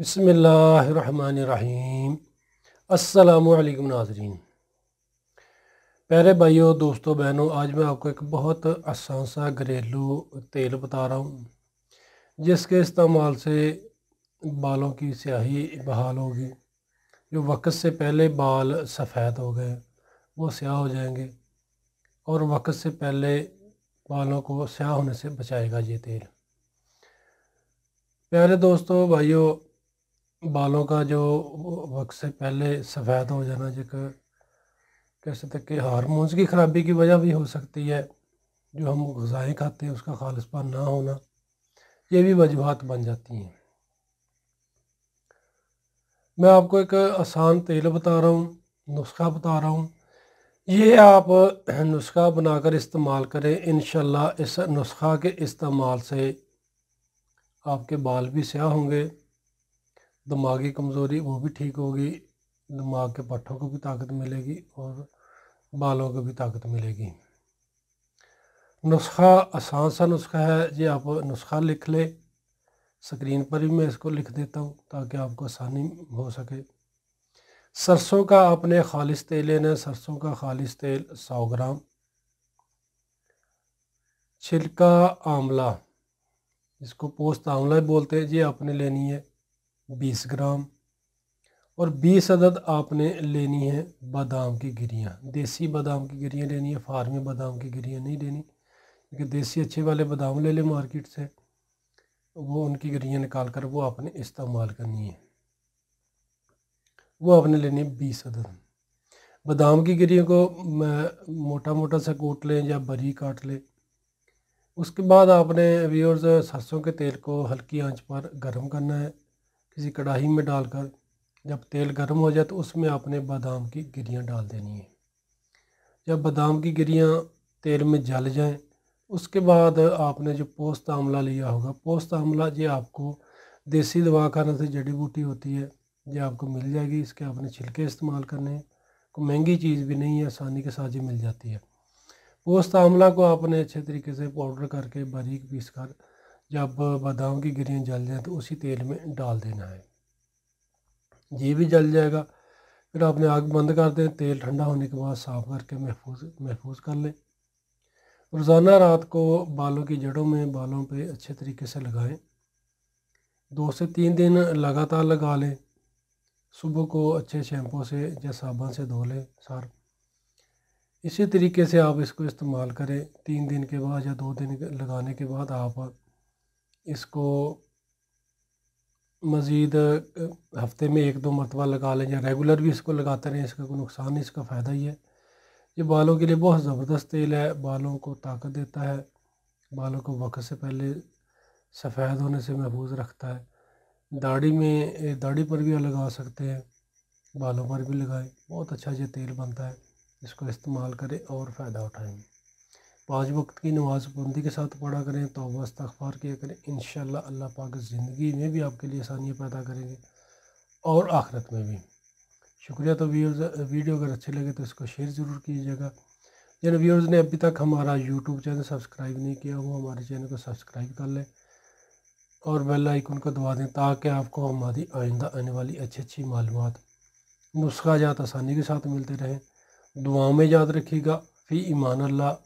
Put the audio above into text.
बसमीम् अल्लाम नाजरीन प्यारे भाइयों दोस्तों बहनों आज मैं आपको एक बहुत आसान सा घरेलू तेल बता रहा हूँ जिसके इस्तेमाल से बालों की स्याही बहाल होगी जो वक़्त से पहले बाल सफ़ेद हो गए वो स्याह हो जाएंगे और वक़्त से पहले बालों को स्याह होने से बचाएगा ये तेल प्यारे दोस्तों भाइयों बालों का जो वक्त से पहले सफ़ेद हो जाना जो कह सकते कि हारमोन्स की ख़राबी की वजह भी हो सकती है जो हम गज़ाएँ खाते हैं उसका खालसपन ना होना ये भी वजूहत बन जाती हैं मैं आपको एक आसान तेल बता रहा हूँ नुस्खा बता रहा हूँ ये आप नुस्खा बनाकर इस्तेमाल करें इन इस नुस्खा के इस्तेमाल से आपके बाल भी स्याह होंगे दिमागी कमज़ोरी वो भी ठीक होगी दिमाग के पट्ठों को भी ताकत मिलेगी और बालों को भी ताकत मिलेगी नुस्खा आसान सा नुस्खा है ये आप नुस्खा लिख ले स्क्रीन पर भी मैं इसको लिख देता हूँ ताकि आपको आसानी हो सके सरसों का आपने खालिश तेल लेना है सरसों का खालिश तेल सौ ग्राम छिलका आंवला इसको पोस्त आंवला बोलते हैं ये आपने लेनी है बीस ग्राम और बीस अदद आपने लेनी है बादाम की गिरियाँ देसी बादाम की गिरियाँ लेनी है फार्मी बादाम की गिरियाँ नहीं लेनी क्योंकि देसी अच्छे वाले बादाम ले लें मार्केट से वो उनकी गिरियाँ निकाल कर वो आपने इस्तेमाल करनी है वो आपने लेनी है बीस अदद बादाम की गिरियों को मोटा मोटा सा कूट लें या बरी काट लें उसके बाद आपने व्यवर्स सरसों के तेल को हल्की आंच पर गर्म करना है किसी कढ़ाई में डालकर जब तेल गर्म हो जाए तो उसमें आपने बादाम की गिरियाँ डाल देनी है जब बादाम की गिरियाँ तेल में जल जाएं उसके बाद आपने जो पोस्त आमला लिया होगा पोस्त आमला ये आपको देसी दवा खाने से जड़ी बूटी होती है ये आपको मिल जाएगी इसके आपने छिलके इस्तेमाल करने हैं कोई महंगी चीज़ भी नहीं है आसानी के साथ ही मिल जाती है पोस्त आमला को आपने अच्छे तरीके से पाउडर करके बारीक पीस कर जब बादाम की गिरियाँ जल जाएँ तो उसी तेल में डाल देना है ये भी जल जाएगा फिर आपने आग बंद कर दें तेल ठंडा होने के बाद साफ़ करके महफूज महफूज कर लें रोज़ाना रात को बालों की जड़ों में बालों पे अच्छे तरीके से लगाएं दो से तीन दिन लगातार लगा लें सुबह को अच्छे शैम्पू से या साबुन से धो लें सर इसी तरीके से आप इसको इस्तेमाल करें तीन दिन के बाद या दो दिन लगाने के बाद आप इसको मज़ीद हफ्ते में एक दो मरतबा लगा लें या रेगुलर भी इसको लगाते रहें इसका कोई नुकसान इसका फ़ायदा ही है ये बालों के लिए बहुत ज़बरदस्त तेल है बालों को ताकत देता है बालों को वक़्त से पहले सफ़ेद होने से महफूज रखता है दाढ़ी में दाढ़ी पर भी लगा सकते हैं बालों पर भी लगाएं बहुत अच्छा ये तेल बनता है इसको इस्तेमाल करें और फ़ायदा उठाएँ पाँच वक्त की नमाज पाबंदी के साथ पढ़ा करें तो वस्त अखबार किया करें इन अल्लाह पाक ज़िंदगी में भी आपके लिए आसानियाँ पैदा करेंगे और आखिरत में भी शुक्रिया तो व्यूर्स वीडियो अगर अच्छे लगे तो इसको शेयर ज़रूर कीजिएगा जिन व्यूअर्स ने अभी तक हमारा यूट्यूब चैनल सब्सक्राइब नहीं किया वो हमारे चैनल को सब्सक्राइब कर लें और बेल आइकन को दबा दें ताकि आपको हमारी आइंदा आने वाली अच्छी अच्छी मालूम नुस्खा जात आसानी के साथ मिलते रहें दुआ में याद रखिएगा फ़ी ईमान अल्लाह